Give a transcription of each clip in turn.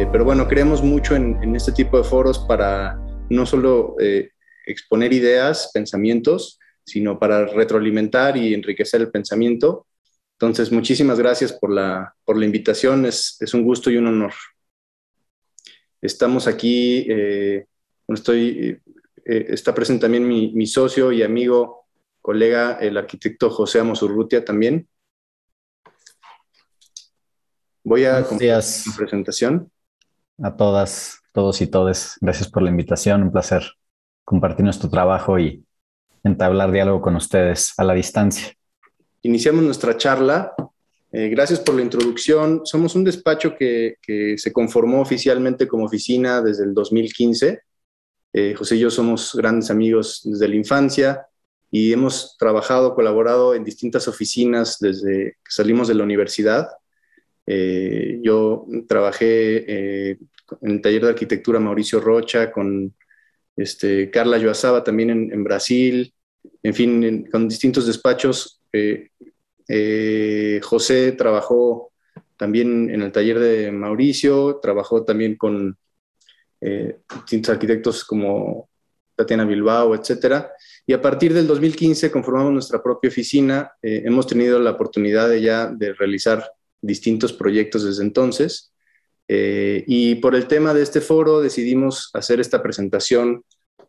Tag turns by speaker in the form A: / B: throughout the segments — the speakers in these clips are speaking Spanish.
A: Eh, pero bueno, creemos mucho en, este tipo de foros para no solo eh, exponer ideas, pensamientos, sino para retroalimentar y enriquecer el pensamiento. Entonces, muchísimas gracias por la, invitación, es, un gusto y un honor. Estamos aquí, eh, está presente también mi, socio y amigo, colega, el arquitecto José Amos Urrutia también. Voy a compartir la presentación
B: a todas, todos y todes. Gracias por la invitación. Un placer compartir nuestro trabajo y entablar diálogo con ustedes a la distancia.
A: Iniciamos nuestra charla. Eh, gracias por la introducción. Somos un despacho que, se conformó oficialmente como oficina desde el 2015. Eh, José y yo somos grandes amigos desde la infancia y hemos trabajado, colaborado en distintas oficinas desde que salimos de la universidad. Eh, yo trabajé eh, en el taller de arquitectura Mauricio Rocha, con este, Carla Yoazaba también en, Brasil, en fin, con distintos despachos. Eh, José trabajó también en el taller de Mauricio, trabajó también con distintos arquitectos como Tatiana Bilbao, etcétera. Y a partir del 2015 conformamos nuestra propia oficina. hemos tenido la oportunidad ya de realizar distintos proyectos desde entonces. Eh, y por el tema de este foro decidimos hacer esta presentación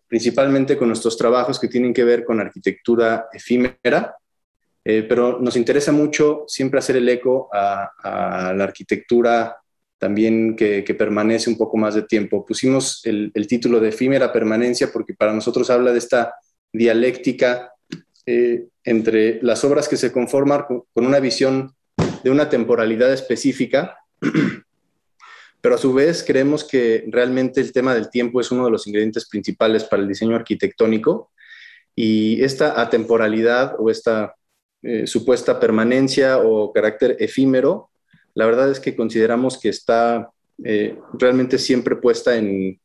A: principalmente con nuestros trabajos que tienen que ver con arquitectura efímera, eh, pero nos interesa mucho siempre hacer el eco a, la arquitectura también que, permanece un poco más de tiempo. Pusimos el, título de efímera permanencia porque para nosotros habla de esta dialéctica eh, entre las obras que se conforman con una visión de una temporalidad específica, pero a su vez creemos que realmente el tema del tiempo es uno de los ingredientes principales para el diseño arquitectónico y esta atemporalidad o esta eh, supuesta permanencia o carácter efímero, la verdad es que consideramos que está eh, realmente siempre puesta en,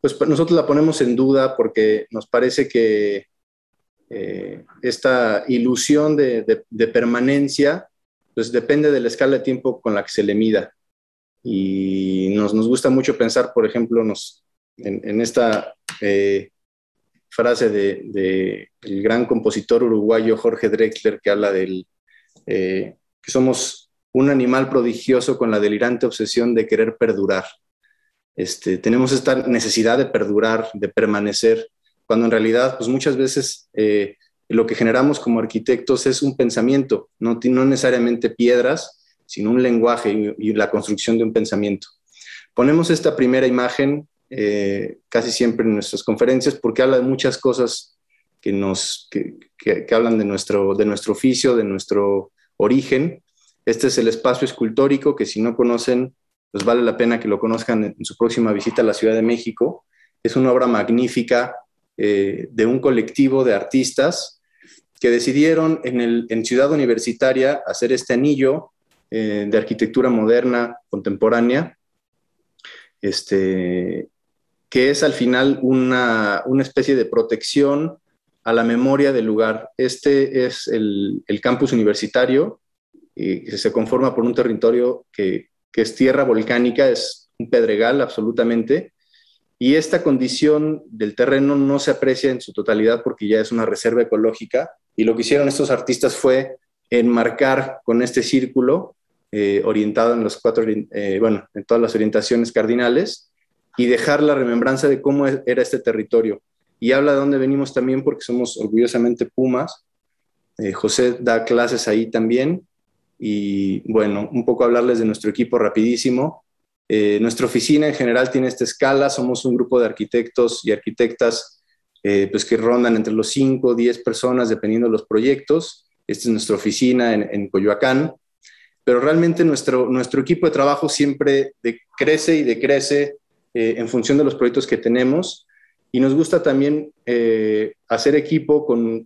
A: pues nosotros la ponemos en duda porque nos parece que eh, esta ilusión de permanencia pues depende de la escala de tiempo con la que se le mida. Y nos, gusta mucho pensar, por ejemplo, nos, en, esta eh, frase del de, el gran compositor uruguayo Jorge Drexler, que habla del eh, que somos un animal prodigioso con la delirante obsesión de querer perdurar. Este, tenemos esta necesidad de perdurar, de permanecer, cuando en realidad, pues muchas veces eh, lo que generamos como arquitectos es un pensamiento, no, no necesariamente piedras, sino un lenguaje y, la construcción de un pensamiento. Ponemos esta primera imagen eh, casi siempre en nuestras conferencias porque habla de muchas cosas que, nos, que, que, hablan de nuestro, de nuestro oficio, de nuestro origen. Este es el espacio escultórico que si no conocen, pues vale la pena que lo conozcan en, su próxima visita a la Ciudad de México. Es una obra magnífica eh, de un colectivo de artistas que decidieron en, Ciudad Universitaria hacer este anillo eh, de arquitectura moderna contemporánea, este, que es al final una, especie de protección a la memoria del lugar. Este es el, campus universitario y eh, se conforma por un territorio que, es tierra volcánica, es un pedregal absolutamente, y esta condición del terreno no se aprecia en su totalidad porque ya es una reserva ecológica. Y lo que hicieron estos artistas fue enmarcar con este círculo eh, orientado en los cuatro, eh, bueno, en todas las orientaciones cardinales y dejar la remembranza de cómo e-, era este territorio. Y habla de dónde venimos también porque somos orgullosamente Pumas. Eh, José da clases ahí también. Y bueno, un poco hablarles de nuestro equipo rapidísimo. Eh, nuestra oficina en general tiene esta escala, somos un grupo de arquitectos y arquitectas eh, pues que rondan entre los 5 o 10 personas dependiendo de los proyectos. Esta es nuestra oficina en, en Coyoacán, pero realmente nuestro, nuestro equipo de trabajo siempre crece y decrece eh, en función de los proyectos que tenemos. Y nos gusta también hacer equipo con,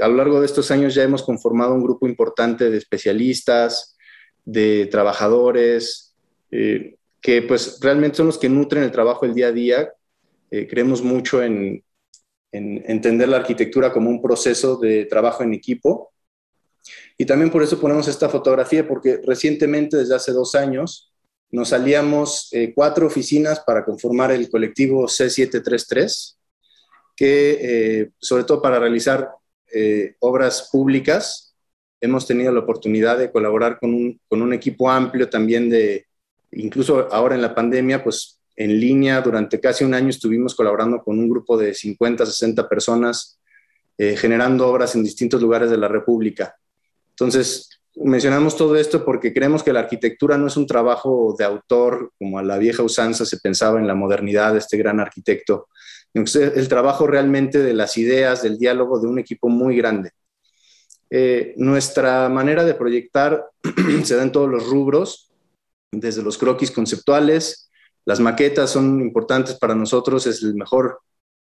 A: a lo largo de estos años ya hemos conformado un grupo importante de especialistas, de trabajadores, que pues realmente son los que nutren el trabajo el día a día. Eh, creemos mucho en, entender la arquitectura como un proceso de trabajo en equipo. Y también por eso ponemos esta fotografía, porque recientemente, desde hace dos años, nos salíamos eh, cuatro oficinas para conformar el colectivo C733, que eh, sobre todo para realizar obras públicas, hemos tenido la oportunidad de colaborar con un equipo amplio también de incluso ahora en la pandemia, pues en línea durante casi un año estuvimos colaborando con un grupo de 50, 60 personas, eh, generando obras en distintos lugares de la República. Entonces, mencionamos todo esto porque creemos que la arquitectura no es un trabajo de autor, como a la vieja usanza se pensaba en la modernidad de este gran arquitecto, es el trabajo realmente de las ideas, del diálogo de un equipo muy grande. Eh, nuestra manera de proyectar se da en todos los rubros, desde los croquis conceptuales. Las maquetas son importantes para nosotros, es el mejor,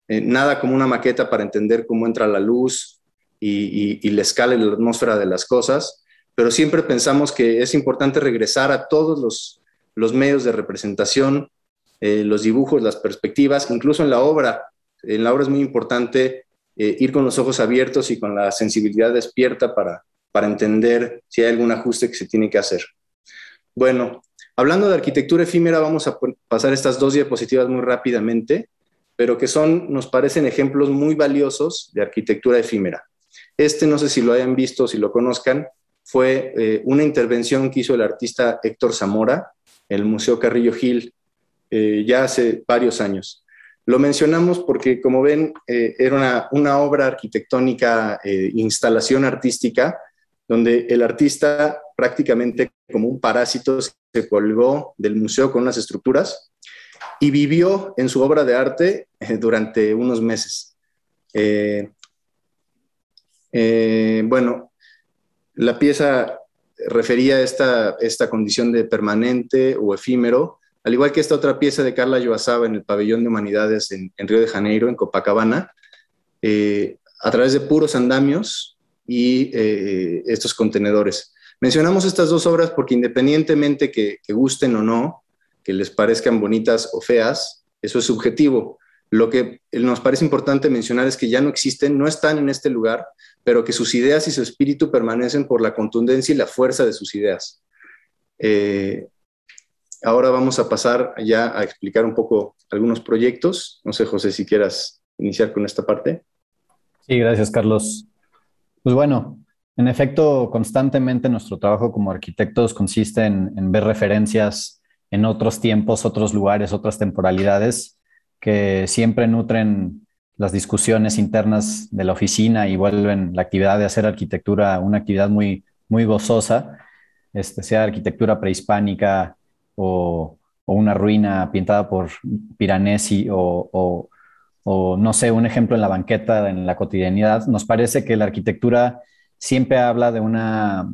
A: eh, nada como una maqueta para entender cómo entra la luz y, la escala y la atmósfera de las cosas, pero siempre pensamos que es importante regresar a todos los, medios de representación, eh, los dibujos, las perspectivas, incluso en la obra. En la obra es muy importante eh, ir con los ojos abiertos y con la sensibilidad despierta para, para entender si hay algún ajuste que se tiene que hacer. Bueno, Hablando de arquitectura efímera, vamos a pasar estas dos diapositivas muy rápidamente, pero que son, nos parecen ejemplos muy valiosos de arquitectura efímera. Este, no sé si lo hayan visto, si lo conozcan, fue eh, una intervención que hizo el artista Héctor Zamora en el Museo Carrillo Gil eh, ya hace varios años. Lo mencionamos porque, como ven, eh, era una, obra arquitectónica, instalación artística, donde el artista prácticamente como un parásito, se colgó del museo con unas estructuras y vivió en su obra de arte eh, durante unos meses. Eh, eh, bueno, la pieza refería esta, esta condición de permanente o efímero, al igual que esta otra pieza de Carla Yoazaba en el Pabellón de Humanidades en Río de Janeiro, en Copacabana, a través de puros andamios y estos contenedores. Mencionamos estas dos obras porque independientemente que, que gusten o no, que les parezcan bonitas o feas, eso es subjetivo. Lo que nos parece importante mencionar es que ya no existen, no están en este lugar, pero que sus ideas y su espíritu permanecen por la contundencia y la fuerza de sus ideas. Eh, ahora vamos a pasar ya a explicar un poco algunos proyectos. No sé, José, si quieras iniciar con esta
B: parte. Sí, gracias, Carlos. Pues bueno, en efecto, constantemente nuestro trabajo como arquitectos consiste en, ver referencias en otros tiempos, otros lugares, otras temporalidades que siempre nutren las discusiones internas de la oficina y vuelven la actividad de hacer arquitectura una actividad muy, muy gozosa, este, sea arquitectura prehispánica o, una ruina pintada por Piranesi o, o, no sé, un ejemplo en la banqueta, en la cotidianidad. Nos parece que la arquitectura siempre habla de una,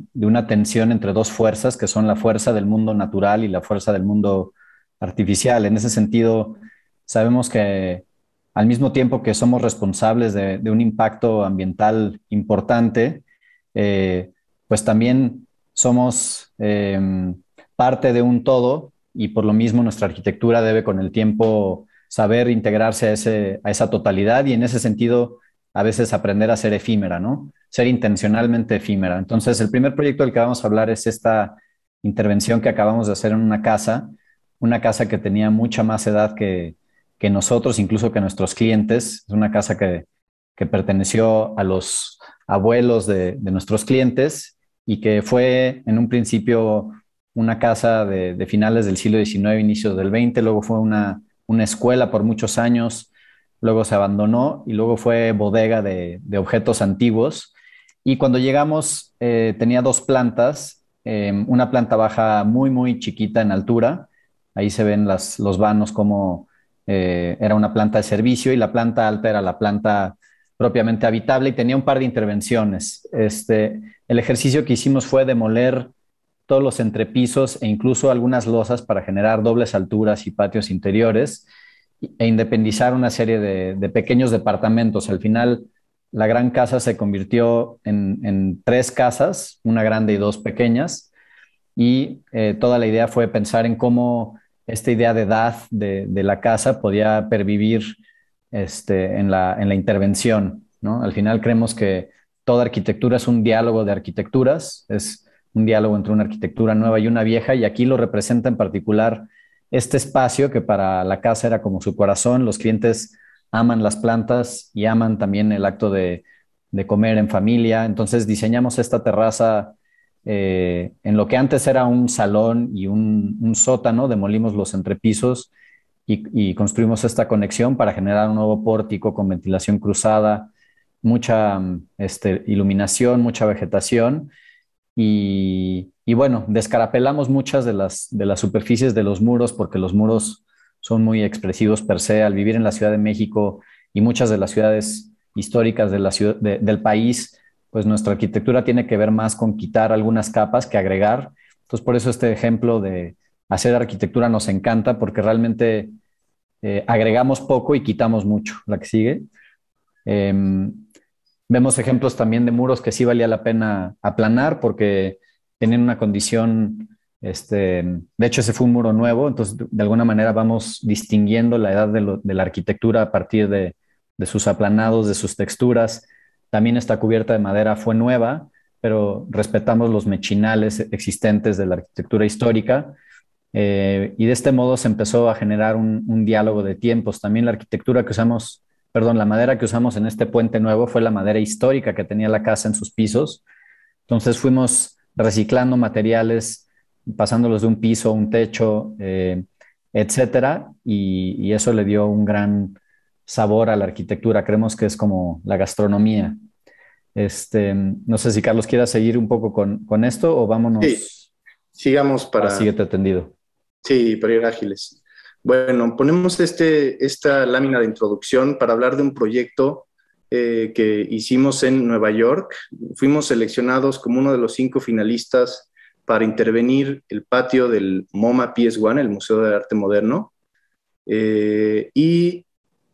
B: tensión entre dos fuerzas, que son la fuerza del mundo natural y la fuerza del mundo artificial. En ese sentido, sabemos que al mismo tiempo que somos responsables de, un impacto ambiental importante, eh, pues también somos em, parte de un todo y por lo mismo nuestra arquitectura debe con el tiempo saber integrarse a esa totalidad y en ese sentido a veces aprender a ser efímera, ¿no? Ser intencionalmente efímera. Entonces, el primer proyecto del que vamos a hablar es esta intervención que acabamos de hacer en una casa, una casa que tenía mucha más edad que, nosotros, incluso que nuestros clientes. Es una casa que, perteneció a los abuelos de, nuestros clientes y que fue en un principio una casa de, finales del siglo XIX, inicios del XX, luego fue una escuela por muchos años, luego se abandonó y luego fue bodega de, objetos antiguos. Y cuando llegamos eh, tenía dos plantas, em, una planta baja muy, muy chiquita en altura, ahí se ven los vanos como eh, era una planta de servicio y la planta alta era la planta propiamente habitable y tenía un par de intervenciones. Este, el ejercicio que hicimos fue demoler todos los entrepisos e incluso algunas losas para generar dobles alturas y patios interiores e independizar una serie de, pequeños departamentos. Al final, la gran casa se convirtió en, tres casas, una grande y dos pequeñas, y eh, toda la idea fue pensar en cómo esta idea de edad de, la casa podía pervivir este, en, la, intervención. Al final creemos que toda arquitectura es un diálogo de arquitecturas, es un diálogo entre una arquitectura nueva y una vieja, y aquí lo representa en particular este espacio que para la casa era como su corazón. Los clientes aman las plantas y aman también el acto de, comer en familia. Entonces diseñamos esta terraza eh, en lo que antes era un salón y un, sótano, demolimos los entrepisos y, construimos esta conexión para generar un nuevo pórtico con ventilación cruzada, mucha este, iluminación, mucha vegetación y, bueno, descarapelamos muchas de las, de las superficies de los muros porque los muros son muy expresivos per se. Al vivir en la Ciudad de México y muchas de las ciudades históricas del país, pues nuestra arquitectura tiene que ver más con quitar algunas capas que agregar. Entonces, por eso este ejemplo de hacer arquitectura nos encanta porque realmente eh, agregamos poco y quitamos mucho. La que sigue. Em, Vemos ejemplos también de muros que sí valía la pena aplanar porque tenían una condición, este, de hecho ese fue un muro nuevo, entonces de alguna manera vamos distinguiendo la edad de, la arquitectura a partir de, sus aplanados, de sus texturas. También esta cubierta de madera fue nueva, pero respetamos los mechinales existentes de la arquitectura histórica. Eh, y de este modo se empezó a generar un, diálogo de tiempos. También la arquitectura que usamos perdón, la madera que usamos en este puente nuevo fue la madera histórica que tenía la casa en sus pisos. Entonces fuimos reciclando materiales, pasándolos de un piso a un techo, etc. Eh, etcétera, y, eso le dio un gran sabor a la arquitectura. Creemos que es como la gastronomía. Este, no sé si Carlos quiera seguir un poco con, esto o vámonos. Sí,
A: sigamos para.
B: atendido.
A: Sí, para ir ágiles. Bueno, ponemos este, esta lámina de introducción para hablar de un proyecto eh, que hicimos en Nueva York. Fuimos seleccionados como uno de los cinco finalistas para intervenir el patio del MoMA PS1, el Museo de Arte Moderno. Eh, y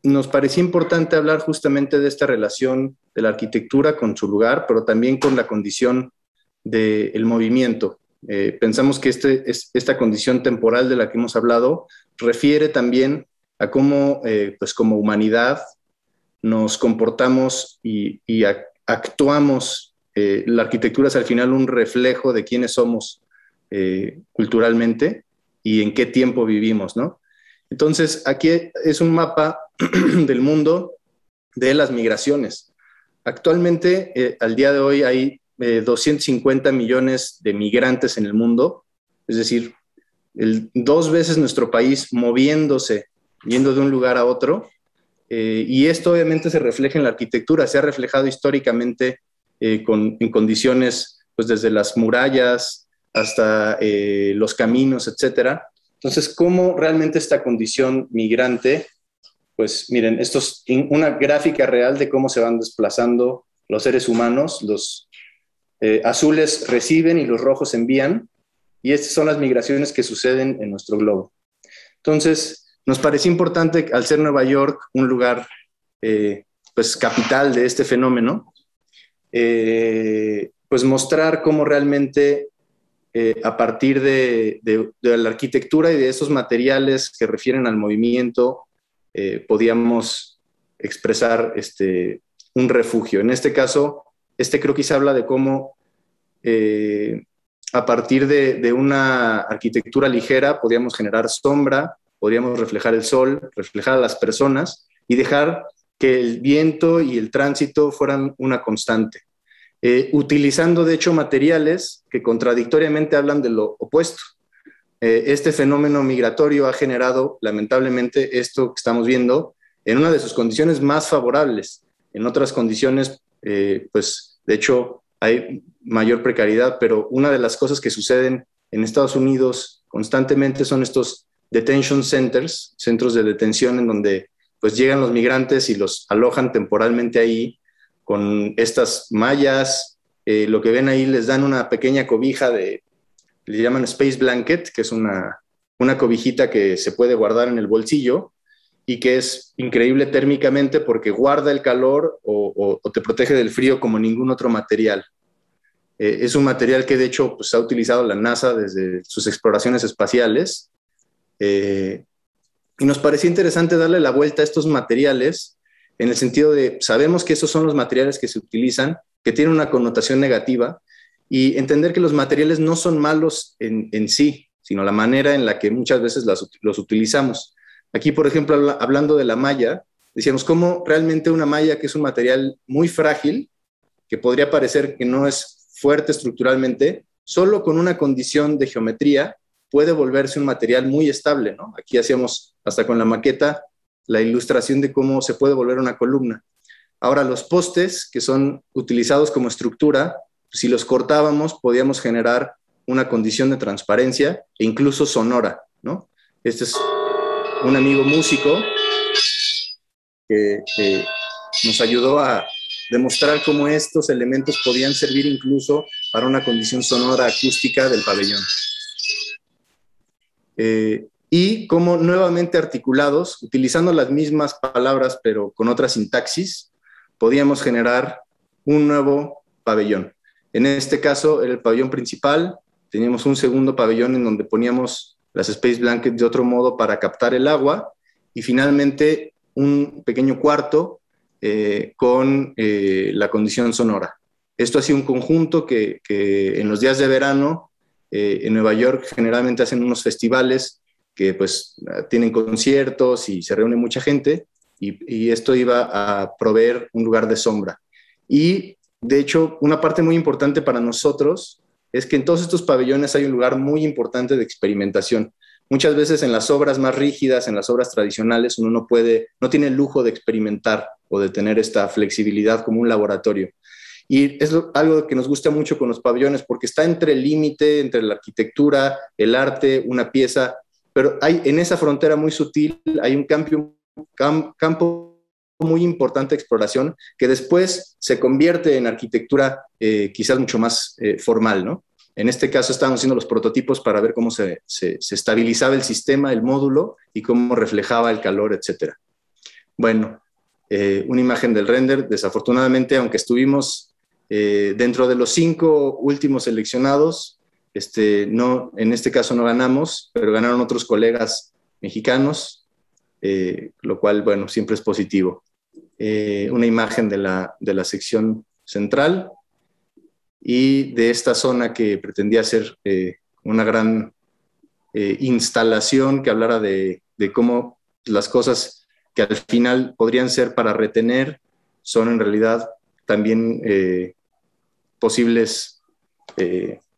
A: nos parecía importante hablar justamente de esta relación de la arquitectura con su lugar, pero también con la condición del movimiento. Eh, pensamos que este, esta condición temporal de la que hemos hablado refiere también a cómo, eh, pues como humanidad, nos comportamos y, actuamos. Eh, la arquitectura es al final un reflejo de quiénes somos culturalmente y en qué tiempo vivimos, ¿no? Entonces, aquí es un mapa del mundo de las migraciones. Actualmente, al día de hoy, hay 250 eh, millones de migrantes en el mundo, es decir, dos veces nuestro país moviéndose, yendo de un lugar a otro, eh, y esto obviamente se refleja en la arquitectura, se ha reflejado históricamente eh, en condiciones, pues desde las murallas hasta los caminos, etcétera. Entonces, ¿cómo realmente esta condición migrante? Pues miren, esto es una gráfica real de cómo se van desplazando los seres humanos, los eh, azules reciben y los rojos envían, y estas son las migraciones que suceden en nuestro globo. Entonces, nos pareció importante, al ser Nueva York un lugar eh, pues, capital de este fenómeno, eh, pues mostrar cómo realmente a partir de, la arquitectura y de esos materiales que refieren al movimiento, podíamos expresar este, un refugio. En este caso, este creo que se habla de cómo eh, a partir de, una arquitectura ligera podíamos generar sombra, podíamos reflejar el sol, reflejar a las personas y dejar que el viento y el tránsito fueran una constante, eh, utilizando de hecho materiales que contradictoriamente hablan de lo opuesto. Eh, este fenómeno migratorio ha generado lamentablemente esto que estamos viendo en una de sus condiciones más favorables, en otras condiciones pues de hecho, hay mayor precariedad, pero una de las cosas que suceden en Estados Unidos constantemente son estos detention centers, centros de detención en donde pues llegan los migrantes y los alojan temporalmente ahí con estas mallas, eh, lo que ven ahí les dan una pequeña cobija de, le llaman space blanket, que es una, una cobijita que se puede guardar en el bolsillo y que es increíble térmicamente porque guarda el calor o, te protege del frío como ningún otro material. Eh, es un material que de hecho pues, ha utilizado la NASA desde sus exploraciones espaciales eh, y nos parecía interesante darle la vuelta a estos materiales en el sentido de sabemos que esos son los materiales que se utilizan, que tienen una connotación negativa, y entender que los materiales no son malos en, sí, sino la manera en la que muchas veces los utilizamos. Aquí, por ejemplo, hablando de la malla, decíamos cómo realmente una malla, que es un material muy frágil, que podría parecer que no es fuerte estructuralmente, solo con una condición de geometría puede volverse un material muy estable, Aquí hacíamos hasta con la maqueta la ilustración de cómo se puede volver una columna. Ahora, los postes que son utilizados como estructura, si los cortábamos, podíamos generar una condición de transparencia e incluso sonora, ¿no? Este es un amigo músico que, nos ayudó a demostrar cómo estos elementos podían servir incluso para una condición sonora acústica del pabellón. Eh, y cómo nuevamente articulados, utilizando las mismas palabras pero con otra sintaxis, podíamos generar un nuevo pabellón. En este caso, el pabellón principal, teníamos un segundo pabellón en donde poníamos las space blankets de otro modo para captar el agua y finalmente un pequeño cuarto eh, con eh, la condición sonora. Esto ha sido un conjunto que, en los días de verano eh, en Nueva York generalmente hacen unos festivales que pues tienen conciertos y se reúne mucha gente y esto iba a proveer un lugar de sombra. Y de hecho, una parte muy importante para nosotros es que en todos estos pabellones hay un lugar muy importante de experimentación. Muchas veces en las obras más rígidas, en las obras tradicionales, uno no puede, no tiene el lujo de experimentar o de tener esta flexibilidad como un laboratorio. Y es algo que nos gusta mucho con los pabellones porque está entre el límite, entre la arquitectura, el arte, una pieza, pero hay en esa frontera muy sutil, hay un campo muy importante exploración que después se convierte en arquitectura eh, quizás mucho más eh, formal, ¿no? En este caso estábamos haciendo los prototipos para ver cómo se, estabilizaba el sistema, el módulo y cómo reflejaba el calor, etcétera Bueno, eh, una imagen del render. Desafortunadamente, aunque estuvimos dentro de los cinco últimos seleccionados, este, no, en este caso no ganamos, pero ganaron otros colegas mexicanos, lo cual, bueno, siempre es positivo. Eh, una imagen de la, sección central y de esta zona que pretendía ser eh, una gran eh, instalación que hablara de, cómo las cosas que al final podrían ser para retener son en realidad también posibles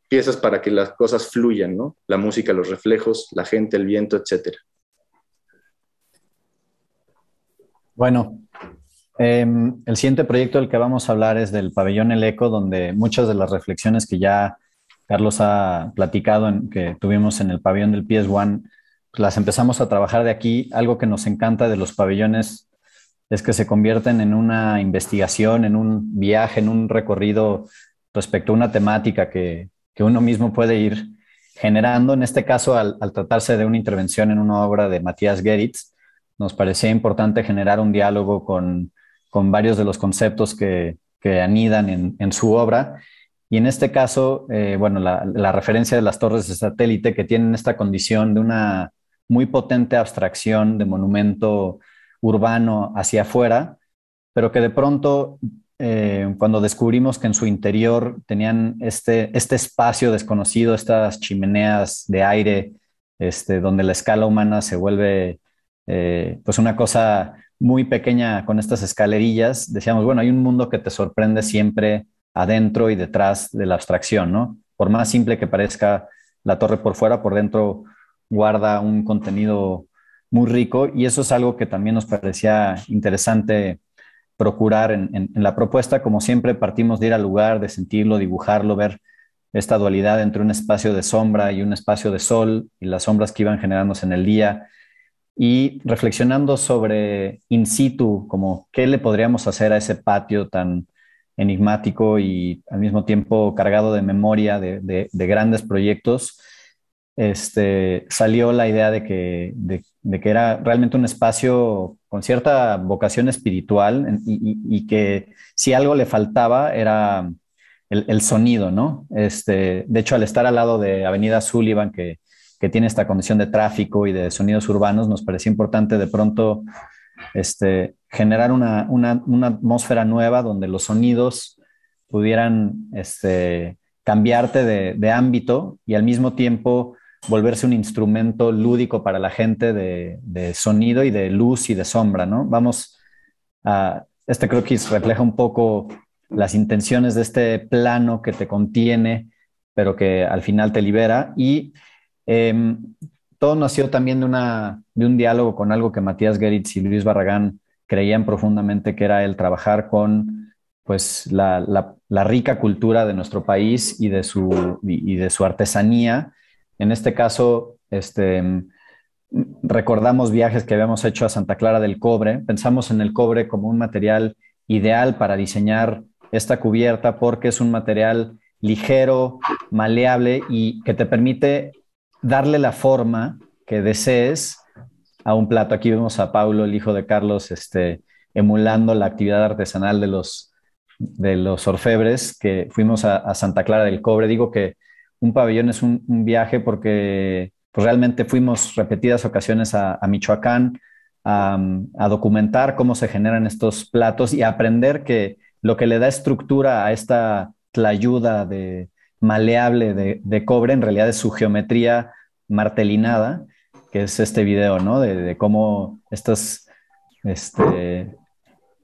A: piezas para que las cosas fluyan, ¿no? La música, los reflejos, la gente, el viento, etc.
B: Bueno, Em, el siguiente proyecto del que vamos a hablar es del pabellón El Eco, donde muchas de las reflexiones que ya Carlos ha platicado, en, que tuvimos en el pabellón del PS1, las empezamos a trabajar de aquí. Algo que nos encanta de los pabellones es que se convierten en una investigación, en un viaje, en un recorrido respecto a una temática que, uno mismo puede ir generando. En este caso, al, al, tratarse de una intervención en una obra de Matías Geritz, nos parecía importante generar un diálogo con con varios de los conceptos que, anidan en, su obra. Y en este caso, eh, bueno, la, referencia de las torres de satélite que tienen esta condición de una muy potente abstracción de monumento urbano hacia afuera, pero que de pronto, eh, cuando descubrimos que en su interior tenían este, este espacio desconocido, estas chimeneas de aire, este, donde la escala humana se vuelve eh, pues una cosa muy pequeña con estas escalerillas, decíamos, bueno, hay un mundo que te sorprende siempre adentro y detrás de la abstracción, ¿no? Por más simple que parezca la torre por fuera, por dentro guarda un contenido muy rico y eso es algo que también nos parecía interesante procurar en, en la propuesta. Como siempre, partimos de ir al lugar, de sentirlo, dibujarlo, ver esta dualidad entre un espacio de sombra y un espacio de sol y las sombras que iban generándose en el día y reflexionando sobre in situ, como qué le podríamos hacer a ese patio tan enigmático y al mismo tiempo cargado de memoria de, grandes proyectos, este, salió la idea de que, era realmente un espacio con cierta vocación espiritual y, que si algo le faltaba era el, sonido, ¿no? Este, de hecho, al estar al lado de Avenida Sullivan, que que tiene esta condición de tráfico y de sonidos urbanos, nos parecía importante de pronto este, generar una, atmósfera nueva donde los sonidos pudieran este, cambiarte de, ámbito y al mismo tiempo volverse un instrumento lúdico para la gente de, de sonido y de luz y de sombra, ¿no? Vamos a, este croquis refleja un poco las intenciones de este plano que te contiene, pero que al final te libera y Em, todo nació también de, de un diálogo con algo que Matías Geritz y Luis Barragán creían profundamente que era el trabajar con pues, la, rica cultura de nuestro país y de su, artesanía. En este caso, este, recordamos viajes que habíamos hecho a Santa Clara del Cobre. Pensamos en el cobre como un material ideal para diseñar esta cubierta porque es un material ligero, maleable y que te permite darle la forma que desees a un plato. Aquí vemos a Paulo, el hijo de Carlos, este, emulando la actividad artesanal de los, de los orfebres, que fuimos a, Santa Clara del Cobre. Digo que un pabellón es un, viaje porque pues, realmente fuimos repetidas ocasiones a, Michoacán a, documentar cómo se generan estos platos y aprender que lo que le da estructura a esta ayuda de, maleable de, cobre, en realidad es su geometría martelinada, que es este video, ¿no? De, cómo estas, este,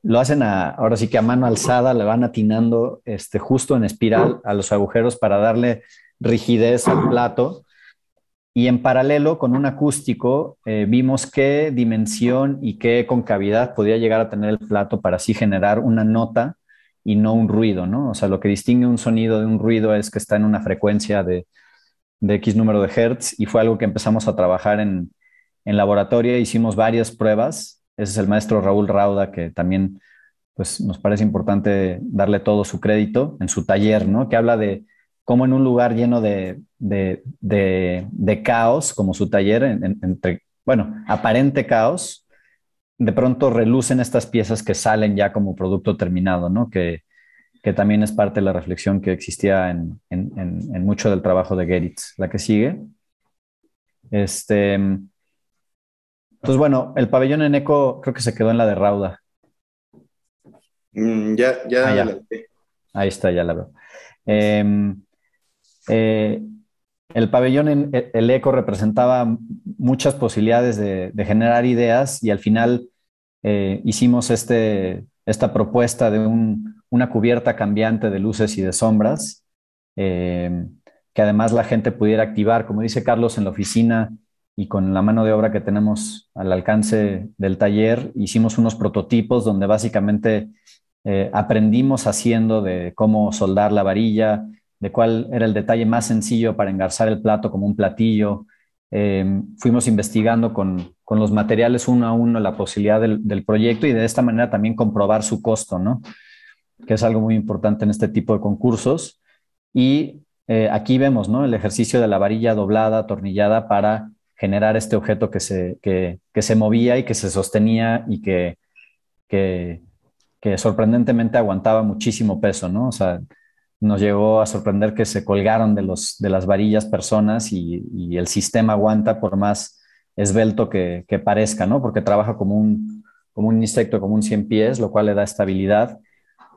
B: lo hacen ahora sí que a mano alzada, le van atinando este, justo en espiral a los agujeros para darle rigidez al plato. Y en paralelo con un acústico eh, vimos qué dimensión y qué concavidad podía llegar a tener el plato para así generar una nota y no un ruido, ¿no? O sea, lo que distingue un sonido de un ruido es que está en una frecuencia de, X número de hertz y fue algo que empezamos a trabajar en, en laboratorio, hicimos varias pruebas. Ese es el maestro Raúl Rauda, que también pues, nos parece importante darle todo su crédito en su taller, ¿no? Que habla de cómo en un lugar lleno de, de, de, caos, como su taller, entre, bueno, aparente caos, de pronto relucen estas piezas que salen ya como producto terminado, ¿no? Que, que también es parte de la reflexión que existía en, mucho del trabajo de Geritz. La que sigue. Este, pues bueno, el pabellón en eco creo que se quedó en la de Rauda.
A: Mm, ya, ya, ah, ya.
B: Ahí está, ya la veo. Em, eh, el pabellón en e, el eco representaba muchas posibilidades de, generar ideas y al final eh, hicimos este, esta propuesta de una cubierta cambiante de luces y de sombras, eh, que además la gente pudiera activar, como dice Carlos, en la oficina y con la mano de obra que tenemos al alcance del taller, hicimos unos prototipos donde básicamente eh, aprendimos haciendo de cómo soldar la varilla, de cuál era el detalle más sencillo para engarzar el plato como un platillo. Eh, fuimos investigando con, los materiales uno a uno la posibilidad del, proyecto y de esta manera también comprobar su costo, ¿no? Que es algo muy importante en este tipo de concursos. Y eh, aquí vemos, ¿no? El ejercicio de la varilla doblada, atornillada para generar este objeto que se, se movía y que se sostenía y que, que, sorprendentemente aguantaba muchísimo peso, ¿no? O sea, nos llegó a sorprender que se colgaron de, los, de las varillas personas y, el sistema aguanta por más esbelto que, parezca, ¿no? Porque trabaja como un, como un insecto, como un 100 pies, lo cual le da estabilidad.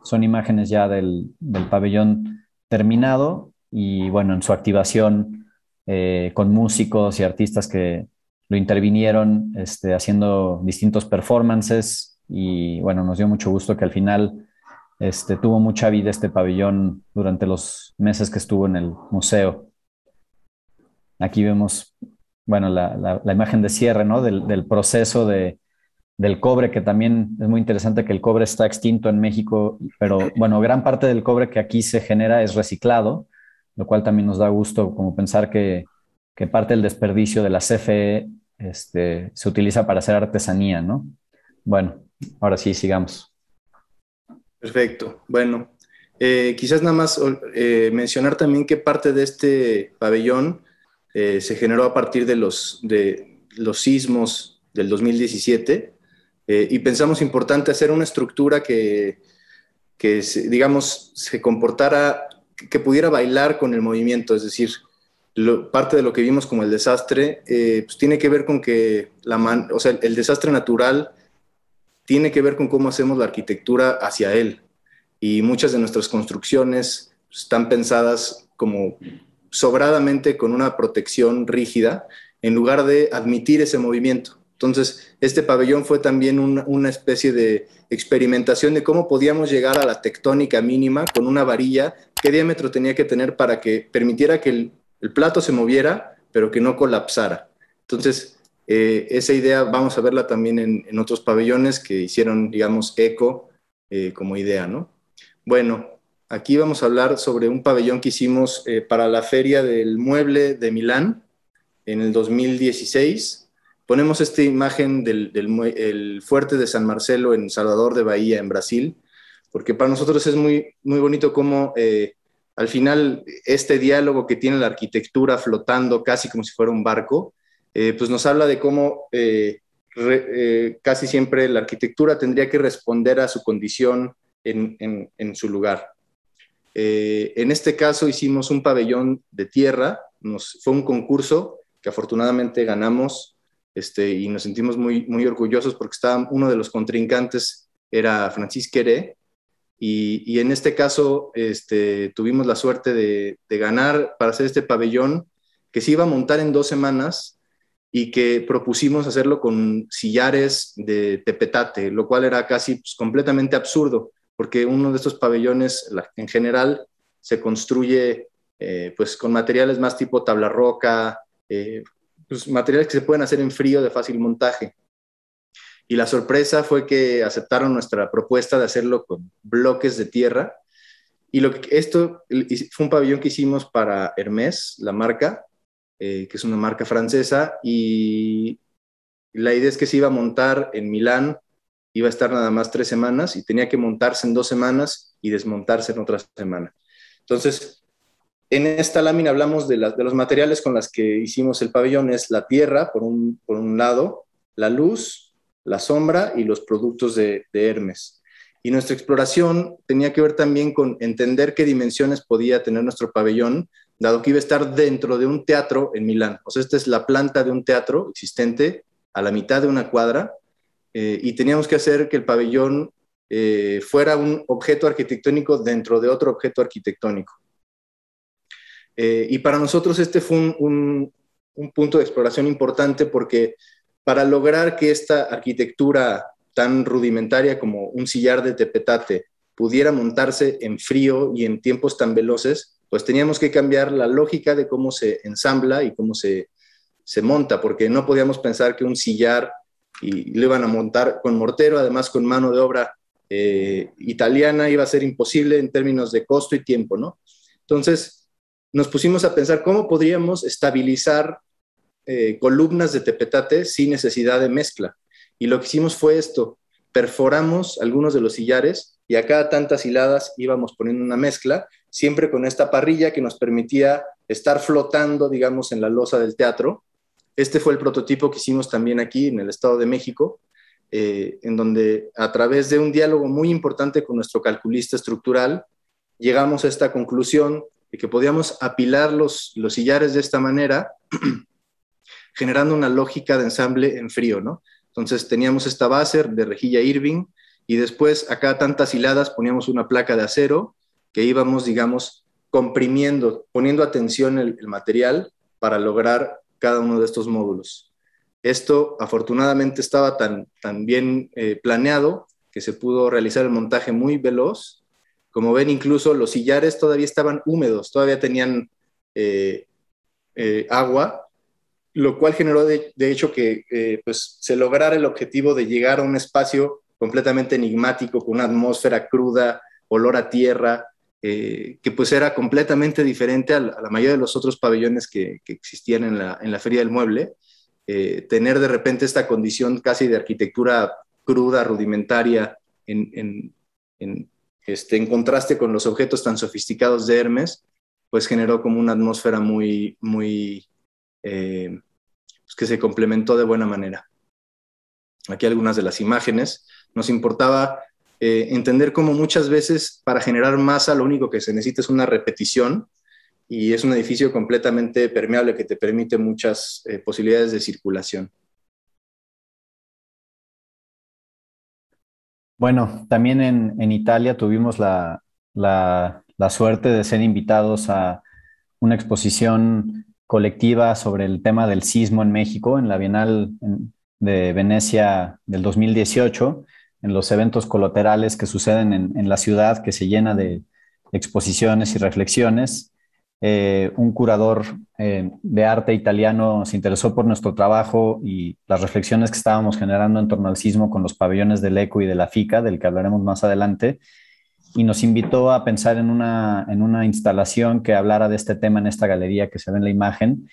B: Son imágenes ya del, pabellón terminado y bueno, en su activación eh, con músicos y artistas que lo intervinieron este, haciendo distintos performances y bueno, nos dio mucho gusto que al final este, tuvo mucha vida este pabellón durante los meses que estuvo en el museo. Aquí vemos, bueno, la, imagen de cierre, ¿no? Del, proceso de, del cobre, que también es muy interesante que el cobre está extinto en México, pero bueno, gran parte del cobre que aquí se genera es reciclado, lo cual también nos da gusto como pensar que, que parte del desperdicio de la CFE este, se utiliza para hacer artesanía, ¿no? Bueno, ahora sí, sigamos.
A: Perfecto. Bueno, eh, quizás nada más eh, mencionar también que parte de este pabellón eh, se generó a partir de los, de los sismos del 2017 y pensamos importante hacer una estructura que, digamos, se comportara, que pudiera bailar con el movimiento, es decir, parte de lo que vimos como el desastre pues tiene que ver con que la o sea, el desastre natural tiene que ver con cómo hacemos la arquitectura hacia él. Y muchas de nuestras construcciones están pensadas como sobradamente con una protección rígida en lugar de admitir ese movimiento. Entonces, este pabellón fue también una especie de experimentación de cómo podíamos llegar a la tectónica mínima con una varilla, qué diámetro tenía que tener para que permitiera que el plato se moviera, pero que no colapsara. Entonces, eh, esa idea vamos a verla también en, otros pabellones que hicieron, digamos, eco eh, como idea, ¿no? Bueno, aquí vamos a hablar sobre un pabellón que hicimos eh, para la Feria del Mueble de Milán en el 2016. Ponemos esta imagen del, fuerte de San Marcelo en Salvador de Bahía, en Brasil, porque para nosotros es muy, muy bonito como al final este diálogo que tiene la arquitectura flotando casi como si fuera un barco, eh, pues nos habla de cómo eh, eh, casi siempre la arquitectura tendría que responder a su condición en, su lugar. en este caso hicimos un pabellón de tierra, nos, fue un concurso que afortunadamente ganamos este, y nos sentimos muy, muy orgullosos porque estaba, uno de los contrincantes era Francis Queré, y, en este caso este, tuvimos la suerte de, de, ganar para hacer este pabellón que se iba a montar en dos semanas y que propusimos hacerlo con sillares de tepetate, lo cual era casi pues, completamente absurdo, porque uno de estos pabellones en general se construye eh, pues, con materiales más tipo tabla roca, eh, pues, materiales que se pueden hacer en frío de fácil montaje. Y la sorpresa fue que aceptaron nuestra propuesta de hacerlo con bloques de tierra. Y lo que, esto fue un pabellón que hicimos para Hermes, la marca, eh, que es una marca francesa, y la idea es que se iba a montar en Milán, iba a estar nada más tres semanas y tenía que montarse en dos semanas y desmontarse en otra semana. Entonces, en esta lámina hablamos de, de los materiales con los que hicimos el pabellón, es la tierra, por un, lado, la luz, la sombra y los productos de Hermes. Y nuestra exploración tenía que ver también con entender qué dimensiones podía tener nuestro pabellón dado que iba a estar dentro de un teatro en Milán. O sea, esta es la planta de un teatro existente a la mitad de una cuadra eh, y teníamos que hacer que el pabellón eh, fuera un objeto arquitectónico dentro de otro objeto arquitectónico. Eh, y para nosotros este fue un, un, punto de exploración importante porque para lograr que esta arquitectura tan rudimentaria como un sillar de tepetate pudiera montarse en frío y en tiempos tan veloces, pues teníamos que cambiar la lógica de cómo se ensambla y cómo se, monta, porque no podíamos pensar que un sillar y lo iban a montar con mortero, además con mano de obra eh, italiana, iba a ser imposible en términos de costo y tiempo, ¿no? Entonces, nos pusimos a pensar cómo podríamos estabilizar eh, columnas de tepetate sin necesidad de mezcla. Y lo que hicimos fue esto, perforamos algunos de los sillares y a cada tantas hiladas íbamos poniendo una mezcla siempre con esta parrilla que nos permitía estar flotando, digamos, en la losa del teatro. Este fue el prototipo que hicimos también aquí en el Estado de México, eh, en donde a través de un diálogo muy importante con nuestro calculista estructural, llegamos a esta conclusión de que podíamos apilar los, los sillares de esta manera, generando una lógica de ensamble en frío, ¿no? Entonces teníamos esta base de rejilla Irving y después acá tantas hiladas poníamos una placa de acero que íbamos, digamos, comprimiendo, poniendo atención el, material para lograr cada uno de estos módulos. Esto afortunadamente estaba tan, tan bien eh, planeado que se pudo realizar el montaje muy veloz. Como ven, incluso los sillares todavía estaban húmedos, todavía tenían eh, eh, agua, lo cual generó de, hecho que pues, se lograra el objetivo de llegar a un espacio completamente enigmático, con una atmósfera cruda, olor a tierra, eh, que pues era completamente diferente a la, mayoría de los otros pabellones que, existían en la, Feria del Mueble. Eh, tener de repente esta condición casi de arquitectura cruda, rudimentaria, en, este, en contraste con los objetos tan sofisticados de Hermes, pues generó como una atmósfera muy, muy, eh, pues, que se complementó de buena manera. Aquí algunas de las imágenes. Nos importaba eh, entender cómo muchas veces para generar masa lo único que se necesita es una repetición y es un edificio completamente permeable que te permite muchas eh, posibilidades de circulación.
B: Bueno, también en, Italia tuvimos la, la suerte de ser invitados a una exposición colectiva sobre el tema del sismo en México en la Bienal de Venecia del 2018 en los eventos colaterales que suceden en, la ciudad, que se llena de exposiciones y reflexiones. Eh, un curador eh, de arte italiano se interesó por nuestro trabajo y las reflexiones que estábamos generando en torno al sismo con los pabellones del ECO y de la FICA, del que hablaremos más adelante, y nos invitó a pensar en una, en una instalación que hablara de este tema en esta galería que se ve en la imagen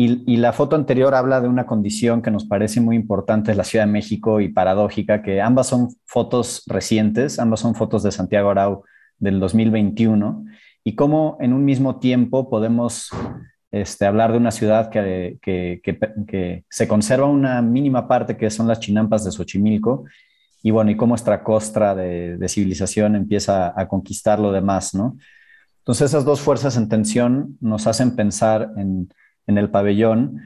B: y, la foto anterior habla de una condición que nos parece muy importante, de la Ciudad de México y paradójica, que ambas son fotos recientes, ambas son fotos de Santiago Arau del 2021, y cómo en un mismo tiempo podemos este, hablar de una ciudad que, se conserva una mínima parte, que son las chinampas de Xochimilco, y bueno, y cómo nuestra costra de, de civilización empieza a conquistar lo demás, ¿no? Entonces esas dos fuerzas en tensión nos hacen pensar en en el pabellón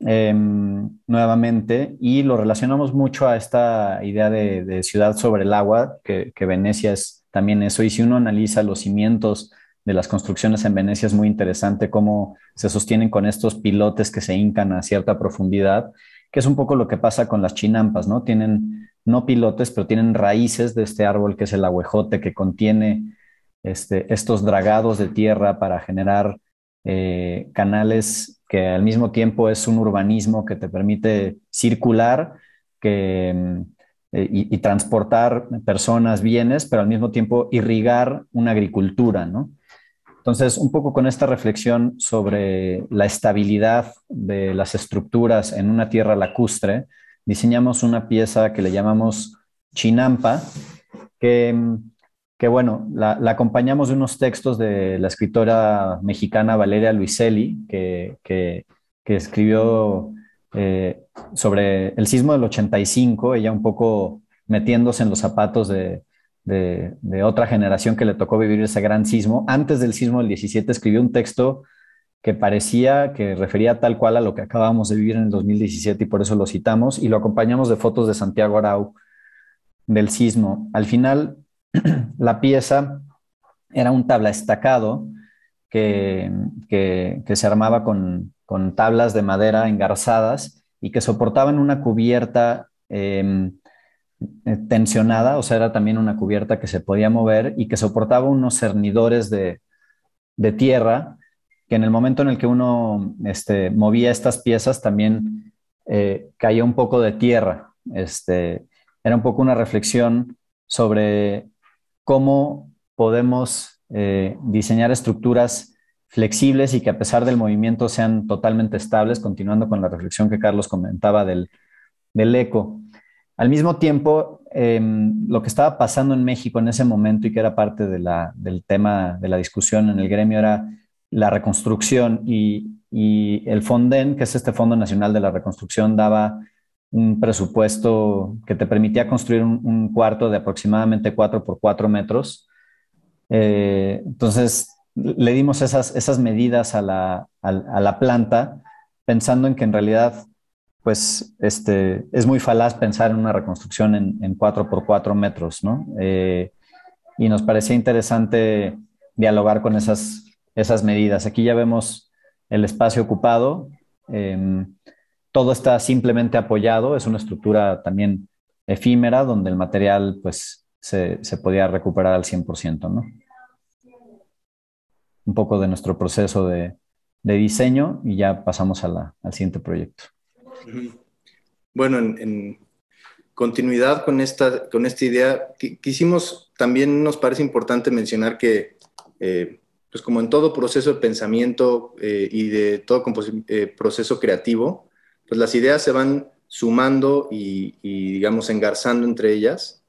B: em, nuevamente y lo relacionamos mucho a esta idea de, ciudad sobre el agua, que, Venecia es también eso. Y si uno analiza los cimientos de las construcciones en Venecia, es muy interesante cómo se sostienen con estos pilotes que se hincan a cierta profundidad, que es un poco lo que pasa con las chinampas, ¿no? Tienen no pilotes, pero tienen raíces de este árbol que es el aguejote, que contiene este, estos dragados de tierra para generar eh, canales que al mismo tiempo es un urbanismo que te permite circular eh, y, transportar personas, bienes, pero al mismo tiempo irrigar una agricultura, ¿no? Entonces, un poco con esta reflexión sobre la estabilidad de las estructuras en una tierra lacustre, diseñamos una pieza que le llamamos Chinampa, que mm, que bueno, la, acompañamos de unos textos de la escritora mexicana Valeria Luiselli, que, escribió eh, sobre el sismo del 85, ella un poco metiéndose en los zapatos de, de, otra generación que le tocó vivir ese gran sismo. Antes del sismo del 17 escribió un texto que parecía que refería tal cual a lo que acabamos de vivir en el 2017 y por eso lo citamos y lo acompañamos de fotos de Santiago Arau del sismo. Al final, la pieza era un tabla estacado que, se armaba con, tablas de madera engarzadas y que soportaban una cubierta em, eh, tensionada, o sea, era también una cubierta que se podía mover y que soportaba unos cernidores de, tierra que en el momento en el que uno este, movía estas piezas también eh, caía un poco de tierra. Este, era un poco una reflexión sobre cómo podemos eh, diseñar estructuras flexibles y que a pesar del movimiento sean totalmente estables, continuando con la reflexión que Carlos comentaba del, eco. Al mismo tiempo, em, lo que estaba pasando en México en ese momento y que era parte del tema de la discusión en el gremio era la reconstrucción y, y el FONDEN, que es este Fondo Nacional de la Reconstrucción, daba un presupuesto que te permitía construir un, cuarto de aproximadamente 4 por 4 metros. Eh, entonces, le dimos esas, esas medidas a la, planta, pensando en que en realidad, pues, este, es muy falaz pensar en una reconstrucción en, 4 por 4 metros, ¿no? Eh, y nos parecía interesante dialogar con esas, esas medidas. Aquí ya vemos el espacio ocupado. Em, todo está simplemente apoyado, es una estructura también efímera donde el material pues se, podía recuperar al 100%, ¿no? Un poco de nuestro proceso de, diseño y ya pasamos al siguiente proyecto.
A: Bueno, en, continuidad con esta, con esta idea, quisimos, también nos parece importante mencionar que, eh, pues como en todo proceso de pensamiento eh, y de todo eh, proceso creativo, pues las ideas se van sumando y, digamos, engarzando entre ellas.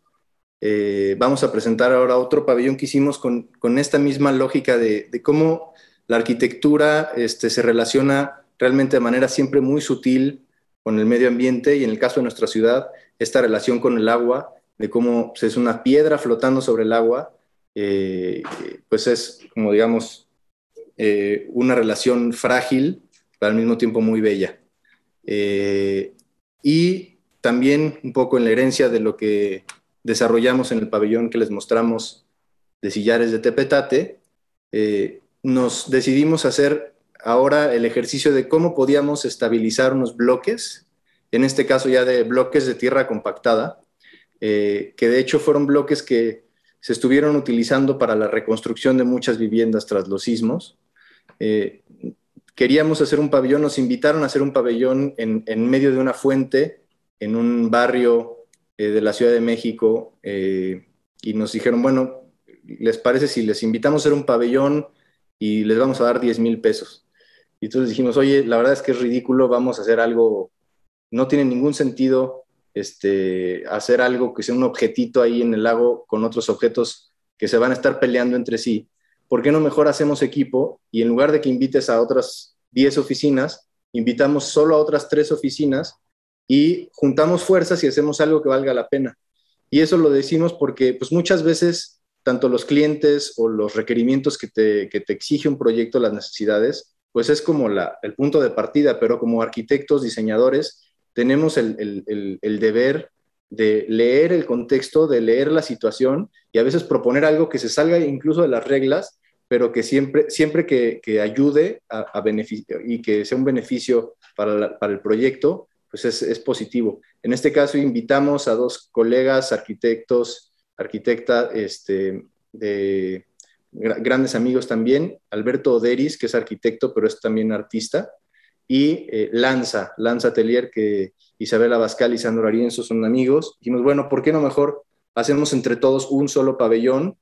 A: Eh, vamos a presentar ahora otro pabellón que hicimos con, esta misma lógica de, cómo la arquitectura este, se relaciona realmente de manera siempre muy sutil con el medio ambiente y en el caso de nuestra ciudad, esta relación con el agua, de cómo pues, es una piedra flotando sobre el agua, eh, pues es como digamos eh, una relación frágil, pero al mismo tiempo muy bella. Eh, y también un poco en la herencia de lo que desarrollamos en el pabellón que les mostramos de sillares de tepetate, eh, nos decidimos hacer ahora el ejercicio de cómo podíamos estabilizar unos bloques, en este caso ya de bloques de tierra compactada, eh, que de hecho fueron bloques que se estuvieron utilizando para la reconstrucción de muchas viviendas tras los sismos queríamos hacer un pabellón, nos invitaron a hacer un pabellón en, medio de una fuente, en un barrio eh, de la Ciudad de México, eh, y nos dijeron, bueno, ¿les parece si les invitamos a hacer un pabellón y les vamos a dar 10 mil pesos? Y entonces dijimos, oye, la verdad es que es ridículo, vamos a hacer algo, no tiene ningún sentido este, hacer algo que sea un objetito ahí en el lago con otros objetos que se van a estar peleando entre sí. ¿por qué no mejor hacemos equipo y en lugar de que invites a otras 10 oficinas, invitamos solo a otras 3 oficinas y juntamos fuerzas y hacemos algo que valga la pena? Y eso lo decimos porque pues muchas veces tanto los clientes o los requerimientos que te, exige un proyecto, las necesidades, pues es como el punto de partida, pero como arquitectos, diseñadores, tenemos el deber de leer el contexto, de leer la situación y a veces proponer algo que se salga incluso de las reglas pero que siempre, siempre que, ayude a, y que sea un beneficio para, el proyecto, pues es, positivo. En este caso invitamos a dos colegas, arquitectos, arquitecta, este, de grandes amigos también, Alberto Oderis, que es arquitecto, pero es también artista, y eh, Lanza, Lanza Atelier, que Isabela Bascal y Sandro Arienzo son amigos. Dijimos, bueno, ¿por qué no mejor hacemos entre todos un solo pabellón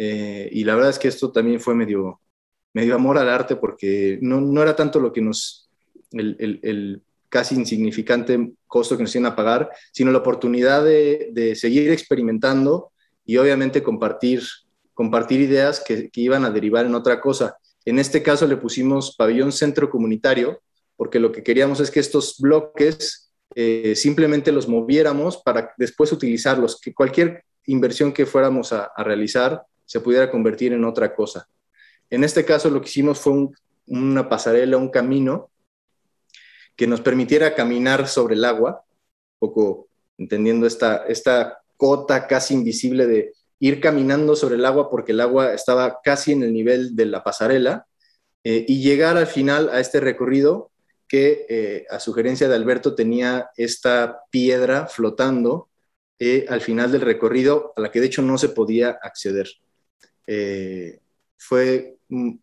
A: eh, y la verdad es que esto también fue medio, medio amor al arte porque no, no era tanto lo que nos, el, el, casi insignificante costo que nos iban a pagar, sino la oportunidad de, de seguir experimentando y obviamente compartir, compartir ideas que, que, iban a derivar en otra cosa. En este caso le pusimos pabellón centro comunitario porque lo que queríamos es que estos bloques eh, simplemente los moviéramos para después utilizarlos, que cualquier inversión que fuéramos a, a realizar se pudiera convertir en otra cosa. En este caso lo que hicimos fue una pasarela, un camino que nos permitiera caminar sobre el agua, un poco entendiendo esta, esta cota casi invisible de ir caminando sobre el agua porque el agua estaba casi en el nivel de la pasarela eh, y llegar al final a este recorrido que eh, a sugerencia de Alberto tenía esta piedra flotando eh, al final del recorrido a la que de hecho no se podía acceder. Eh, fue un,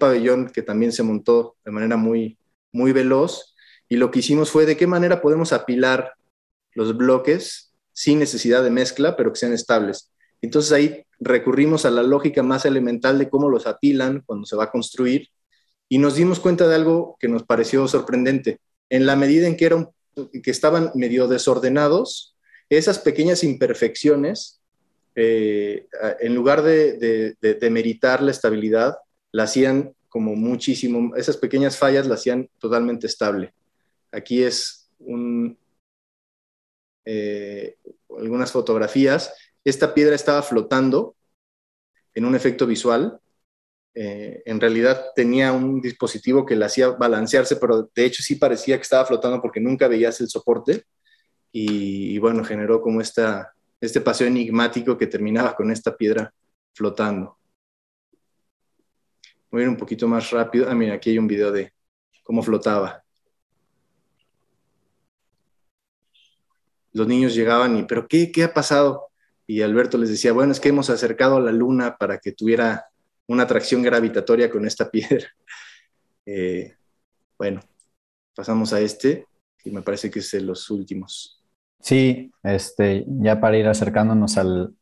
A: pabellón que también se montó de manera muy, muy veloz y lo que hicimos fue de qué manera podemos apilar los bloques sin necesidad de mezcla, pero que sean estables. Entonces ahí recurrimos a la lógica más elemental de cómo los apilan cuando se va a construir y nos dimos cuenta de algo que nos pareció sorprendente. En la medida en que, eran, que estaban medio desordenados, esas pequeñas imperfecciones eh, en lugar de, demeritar de, la estabilidad, la hacían como muchísimo, esas pequeñas fallas la hacían totalmente estable. Aquí es un, eh, algunas fotografías. Esta piedra estaba flotando en un efecto visual. Eh, en realidad tenía un dispositivo que la hacía balancearse, pero de hecho sí parecía que estaba flotando porque nunca veías el soporte. y bueno, generó como esta, este paseo enigmático que terminaba con esta piedra flotando. Voy a ir un poquito más rápido. Ah, mira, aquí hay un video de cómo flotaba. Los niños llegaban y, ¿pero qué, qué ha pasado? Y Alberto les decía, bueno, es que hemos acercado a la luna para que tuviera una atracción gravitatoria con esta piedra. Eh, bueno, pasamos a este, que me parece que es de los últimos.
B: Sí, este, ya para ir acercándonos al,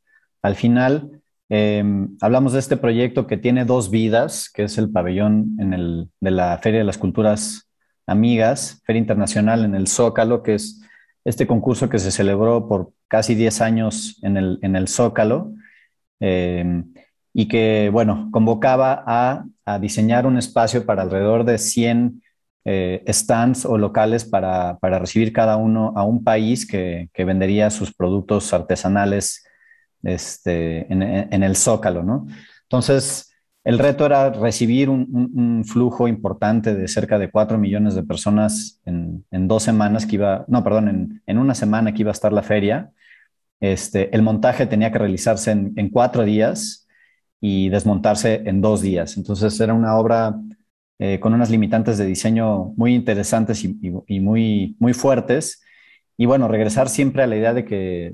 B: final, em, hablamos de este proyecto que tiene dos vidas, que es el pabellón en el, de la Feria de las Culturas Amigas, Feria Internacional en el Zócalo, que es este concurso que se celebró por casi 10 años en el, en el Zócalo em, y que, bueno, convocaba a, a, diseñar un espacio para alrededor de 100 eh, stands o locales para, recibir cada uno a un país que, vendería sus productos artesanales este, en, el zócalo, Entonces, el reto era recibir un, flujo importante de cerca de 4 millones de personas en, dos semanas que iba, no, perdón, en, una semana que iba a estar la feria. Este, el montaje tenía que realizarse en, en, cuatro días y desmontarse en dos días. Entonces era una obra eh, con unas limitantes de diseño muy interesantes y, muy, muy fuertes. Y bueno, regresar siempre a la idea de que,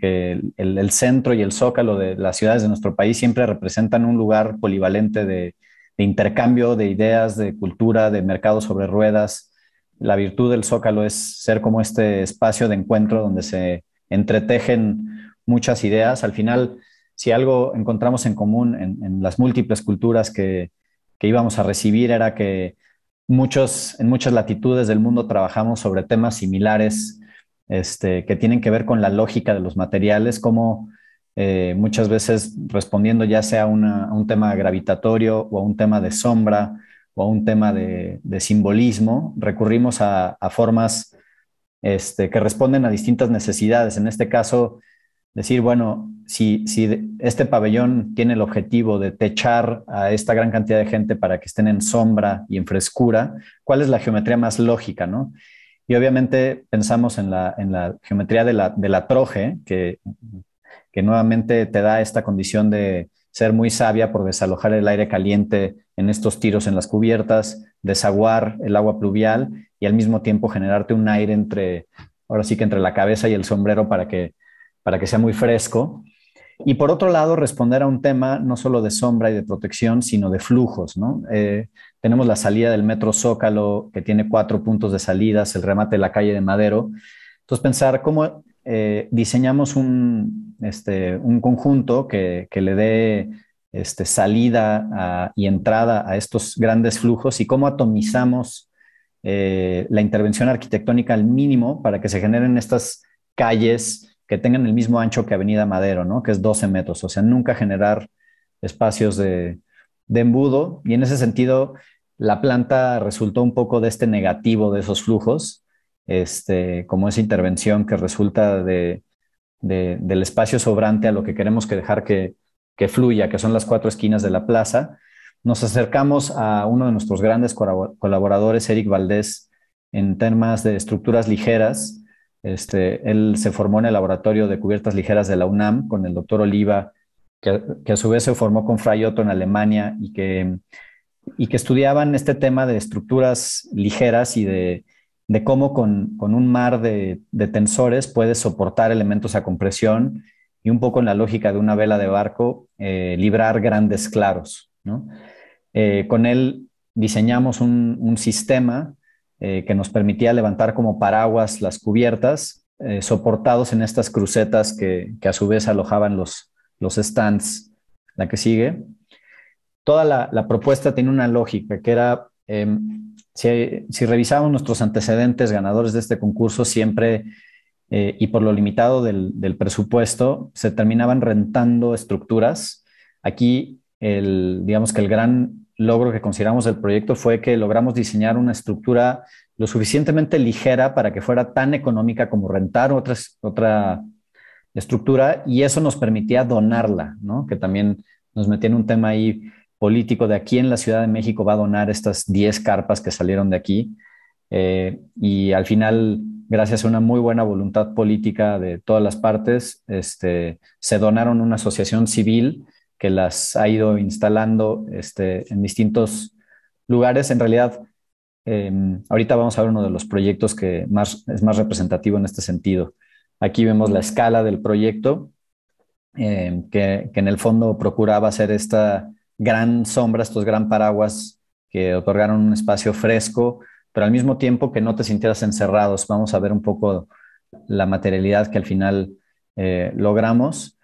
B: que el, centro y el zócalo de las ciudades de nuestro país siempre representan un lugar polivalente de, intercambio de ideas, de cultura, de mercado sobre ruedas. La virtud del zócalo es ser como este espacio de encuentro donde se entretejen muchas ideas. Al final, si algo encontramos en común en las múltiples culturas que, que íbamos a recibir era que muchos, en muchas latitudes del mundo trabajamos sobre temas similares este, que tienen que ver con la lógica de los materiales, como eh, muchas veces respondiendo ya sea a un tema gravitatorio o a un tema de sombra o a un tema de, simbolismo, recurrimos a, formas este, que responden a distintas necesidades. En este caso, decir, bueno, si, si este pabellón tiene el objetivo de techar a esta gran cantidad de gente para que estén en sombra y en frescura, ¿cuál es la geometría más lógica, no? Y obviamente pensamos en la, en la geometría de la, de la troje, que, que nuevamente te da esta condición de ser muy sabia por desalojar el aire caliente en estos tiros en las cubiertas, desaguar el agua pluvial y al mismo tiempo generarte un aire entre, ahora sí que entre la cabeza y el sombrero para que para que sea muy fresco. Y por otro lado, responder a un tema no solo de sombra y de protección, sino de flujos. ¿no? Eh, tenemos la salida del metro Zócalo, que tiene cuatro puntos de salidas, el remate de la calle de Madero. Entonces, pensar cómo eh, diseñamos un, este, conjunto que, le dé este, salida y entrada a estos grandes flujos y cómo atomizamos eh, la intervención arquitectónica al mínimo para que se generen estas calles que tengan el mismo ancho que Avenida Madero, ¿no? Que es 12 metros, o sea, nunca generar espacios de, embudo. Y en ese sentido, la planta resultó un poco de este negativo de esos flujos, este, como esa intervención que resulta de, del espacio sobrante a lo que queremos que dejar que, que fluya, que son las cuatro esquinas de la plaza. Nos acercamos a uno de nuestros grandes colaboradores, Eric Valdés, en temas de estructuras ligeras, este, él se formó en el laboratorio de cubiertas ligeras de la UNAM con el doctor Oliva, que, a su vez se formó con Fray Otto en Alemania y que, y que estudiaban este tema de estructuras ligeras y de, cómo con, un mar de, tensores puedes soportar elementos a compresión y un poco en la lógica de una vela de barco, eh, librar grandes claros. Eh, con él diseñamos un, un sistema eh, que nos permitía levantar como paraguas las cubiertas, eh, soportados en estas crucetas que, a su vez alojaban los, los stands. La que sigue. Toda la, propuesta tiene una lógica, que era, em, si, revisamos nuestros antecedentes ganadores de este concurso, siempre, eh, y por lo limitado del, presupuesto, se terminaban rentando estructuras. Aquí, el, digamos que el gran logro que consideramos del proyecto fue que logramos diseñar una estructura lo suficientemente ligera para que fuera tan económica como rentar otra otra estructura y eso nos permitía donarla, ¿no? que también nos metía en un tema ahí político de aquí en la Ciudad de México va a donar estas 10 carpas que salieron de aquí eh, y al final, gracias a una muy buena voluntad política de todas las partes, este, se donaron una asociación civil que las ha ido instalando este, en distintos lugares. En realidad, em, ahorita vamos a ver uno de los proyectos que más, es más representativo en este sentido. Aquí vemos la escala del proyecto, em, que, en el fondo procuraba hacer esta gran sombra, estos gran paraguas que otorgaron un espacio fresco, pero al mismo tiempo que no te sintieras encerrados. Vamos a ver un poco la materialidad que al final eh, logramos.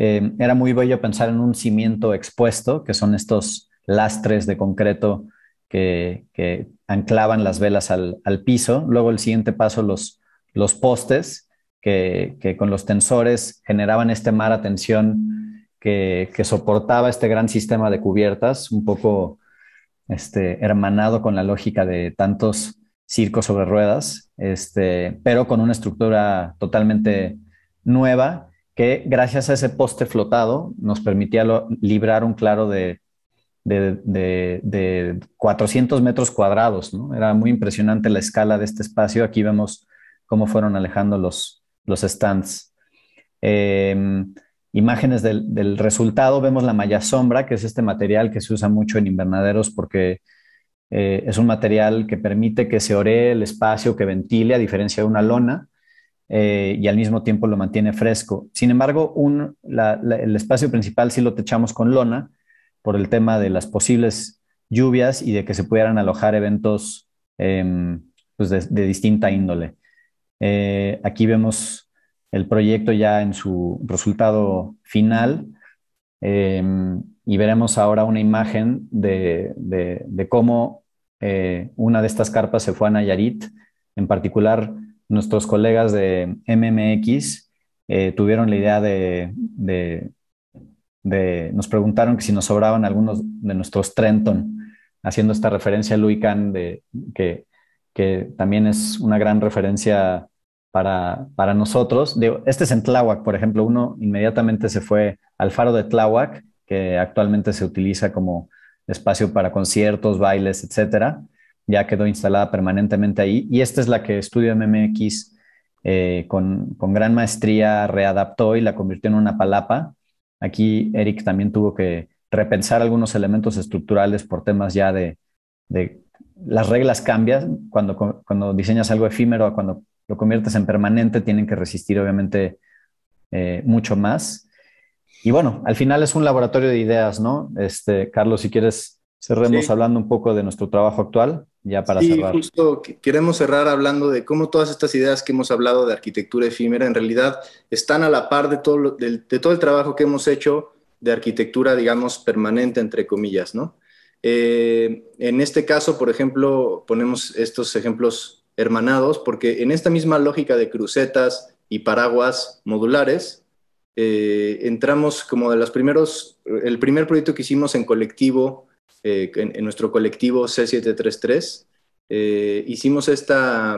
B: Eh, era muy bello pensar en un cimiento expuesto, que son estos lastres de concreto que, anclaban las velas al, piso. Luego el siguiente paso, los, postes, que, con los tensores generaban este mar a tensión que, soportaba este gran sistema de cubiertas, un poco este, hermanado con la lógica de tantos circos sobre ruedas, este, pero con una estructura totalmente nueva que gracias a ese poste flotado nos permitía librar un claro de, 400 metros cuadrados. Era muy impresionante la escala de este espacio. Aquí vemos cómo fueron alejando los, stands. Em, imágenes del, resultado, vemos la malla sombra, que es este material que se usa mucho en invernaderos porque eh, es un material que permite que se ore el espacio, que ventile, a diferencia de una lona. Eh, y al mismo tiempo lo mantiene fresco. Sin embargo, el espacio principal sí lo techamos con lona por el tema de las posibles lluvias y de que se pudieran alojar eventos em, pues, de, distinta índole. Eh, aquí vemos el proyecto ya en su resultado final em, y veremos ahora una imagen de cómo eh, una de estas carpas se fue a Nayarit, en particular nuestros colegas de MMX eh, tuvieron la idea de, nos preguntaron que si nos sobraban algunos de nuestros Trenton, haciendo esta referencia a Louis de, que, que también es una gran referencia para, para nosotros. este es en Tláhuac, por ejemplo, uno inmediatamente se fue al faro de Tláhuac, que actualmente se utiliza como espacio para conciertos, bailes, etcétera ya quedó instalada permanentemente ahí. Y esta es la que Estudio MMX eh, con, gran maestría readaptó y la convirtió en una palapa. Aquí Eric también tuvo que repensar algunos elementos estructurales por temas ya de, las reglas cambian cuando, cuando diseñas algo efímero a cuando lo conviertes en permanente, tienen que resistir obviamente eh, mucho más. Y bueno, al final es un laboratorio de ideas, ¿no? Este, Carlos, si quieres Cerremos hablando un poco de nuestro trabajo actual, ya para sí, cerrar.
A: Justo queremos cerrar hablando de cómo todas estas ideas que hemos hablado de arquitectura efímera en realidad están a la par de todo, de, todo el trabajo que hemos hecho de arquitectura, digamos, permanente, entre comillas, ¿no? Eh, en este caso, por ejemplo, ponemos estos ejemplos hermanados porque en esta misma lógica de crucetas y paraguas modulares, eh, entramos como de los primeros, el primer proyecto que hicimos en colectivo eh, en, nuestro colectivo C733, eh, hicimos esta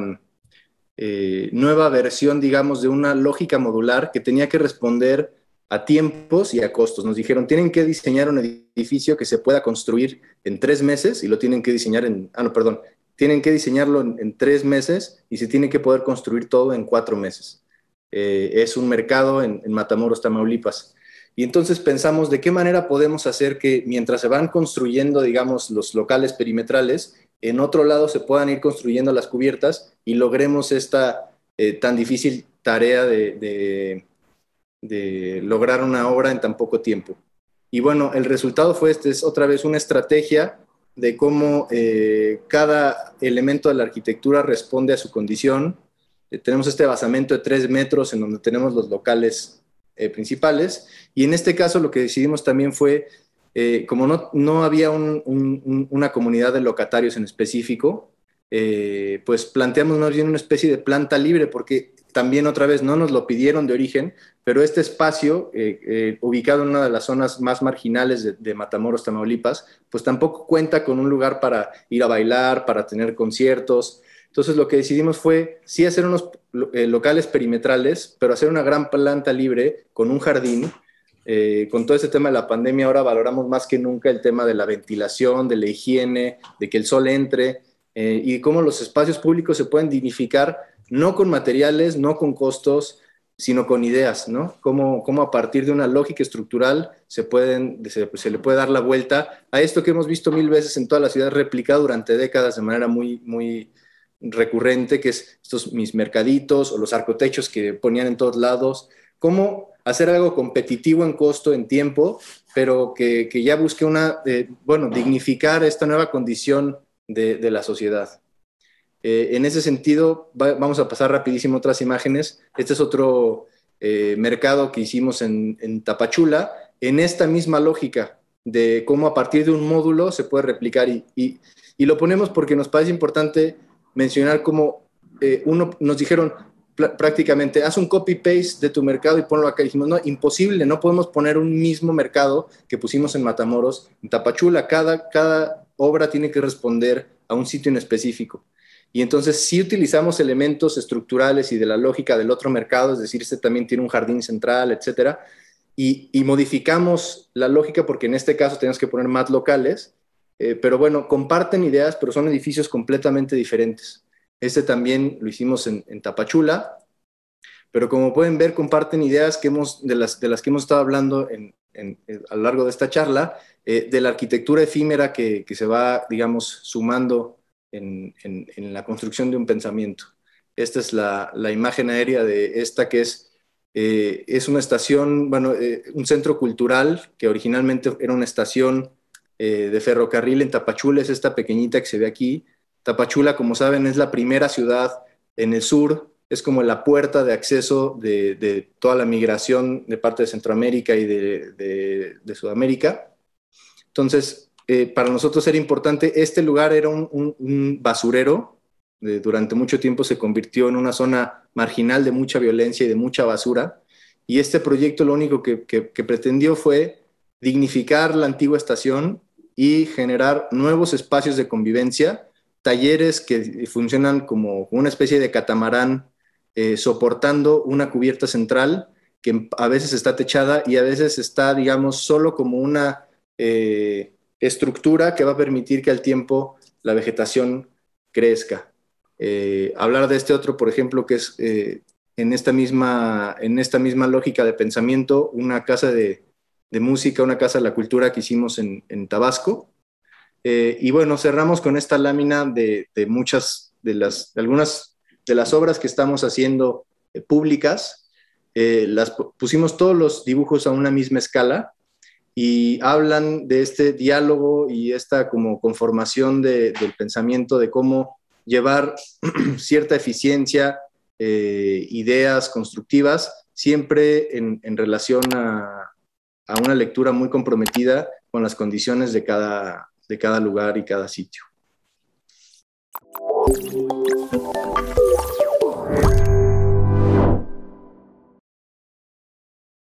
A: eh, nueva versión, digamos, de una lógica modular que tenía que responder a tiempos y a costos. Nos dijeron, tienen que diseñar un edificio que se pueda construir en tres meses y lo tienen que diseñar en, ah, no, perdón, tienen que diseñarlo en, tres meses y se tiene que poder construir todo en cuatro meses. es un mercado en Matamoros, Tamaulipas. Y entonces pensamos de qué manera podemos hacer que mientras se van construyendo, digamos, los locales perimetrales, en otro lado se puedan ir construyendo las cubiertas y logremos esta eh, tan difícil tarea de, lograr una obra en tan poco tiempo. Y bueno, el resultado fue este, es otra vez una estrategia de cómo eh, cada elemento de la arquitectura responde a su condición. Eh, tenemos este basamento de tres metros en donde tenemos los locales eh, principales. Y en este caso lo que decidimos también fue, eh, como no, no había una comunidad de locatarios en específico, eh, pues planteamos más bien una especie de planta libre, porque también otra vez no nos lo pidieron de origen, pero este espacio, ubicado en una de las zonas más marginales de, Matamoros, Tamaulipas, pues tampoco cuenta con un lugar para ir a bailar, para tener conciertos. Entonces lo que decidimos fue sí hacer unos eh, locales perimetrales, pero hacer una gran planta libre con un jardín. Eh, con todo este tema de la pandemia ahora valoramos más que nunca el tema de la ventilación, de la higiene, de que el sol entre eh, y cómo los espacios públicos se pueden dignificar no con materiales, no con costos, sino con ideas, ¿no? Cómo, cómo a partir de una lógica estructural se, pueden, se, le puede dar la vuelta a esto que hemos visto mil veces en toda la ciudad replicado durante décadas de manera muy, muy, recurrente, que es estos mis mercaditos o los arcotechos que ponían en todos lados. ¿Cómo hacer algo competitivo en costo, en tiempo, pero que, que ya busque una, eh, bueno, dignificar esta nueva condición de, de la sociedad? Eh, en ese sentido, vamos a pasar rapidísimo otras imágenes. Este es otro eh, mercado que hicimos en, en Tapachula, en esta misma lógica de cómo a partir de un módulo se puede replicar y, y, y lo ponemos porque nos parece importante mencionar cómo eh, uno nos dijeron prácticamente, haz un copy-paste de tu mercado y ponlo acá. dijimos, no, imposible, no podemos poner un mismo mercado que pusimos en Matamoros, en Tapachula. Cada, cada obra tiene que responder a un sitio en específico. Y entonces si utilizamos elementos estructurales y de la lógica del otro mercado, es decir, este también tiene un jardín central, etcétera, y modificamos la lógica porque en este caso tenemos que poner más locales, eh, pero bueno, comparten ideas, pero son edificios completamente diferentes. Este también lo hicimos en, Tapachula, pero como pueden ver, comparten ideas que hemos, de, las, que hemos estado hablando en, eh, a lo largo de esta charla, eh, de la arquitectura efímera que, se va, digamos, sumando en, la construcción de un pensamiento. Esta es la, imagen aérea de esta que es, es una estación, bueno, un centro cultural que originalmente era una estación eh, de ferrocarril en Tapachula, es esta pequeñita que se ve aquí. Tapachula, como saben, es la primera ciudad en el sur, es como la puerta de acceso de, toda la migración de parte de Centroamérica y de, Sudamérica. Entonces, eh, para nosotros era importante, este lugar era un, basurero, eh, durante mucho tiempo se convirtió en una zona marginal de mucha violencia y de mucha basura. Y este proyecto lo único que, pretendió fue dignificar la antigua estación y generar nuevos espacios de convivencia, talleres que funcionan como una especie de catamarán eh, soportando una cubierta central que a veces está techada y a veces está, digamos, solo como una eh, estructura que va a permitir que al tiempo la vegetación crezca. Eh, hablar de este otro, por ejemplo, que es en, esta misma, en esta misma lógica de pensamiento, una casa de, de música, una casa de la cultura que hicimos en, Tabasco. Eh, y bueno, cerramos con esta lámina de, muchas de las, algunas de las obras que estamos haciendo eh, públicas. Eh, las pusimos todos los dibujos a una misma escala y hablan de este diálogo y esta como conformación del pensamiento de cómo llevar cierta eficiencia, ideas constructivas, siempre en, en relación a, a una lectura muy comprometida con las condiciones de cada, de cada lugar y cada sitio.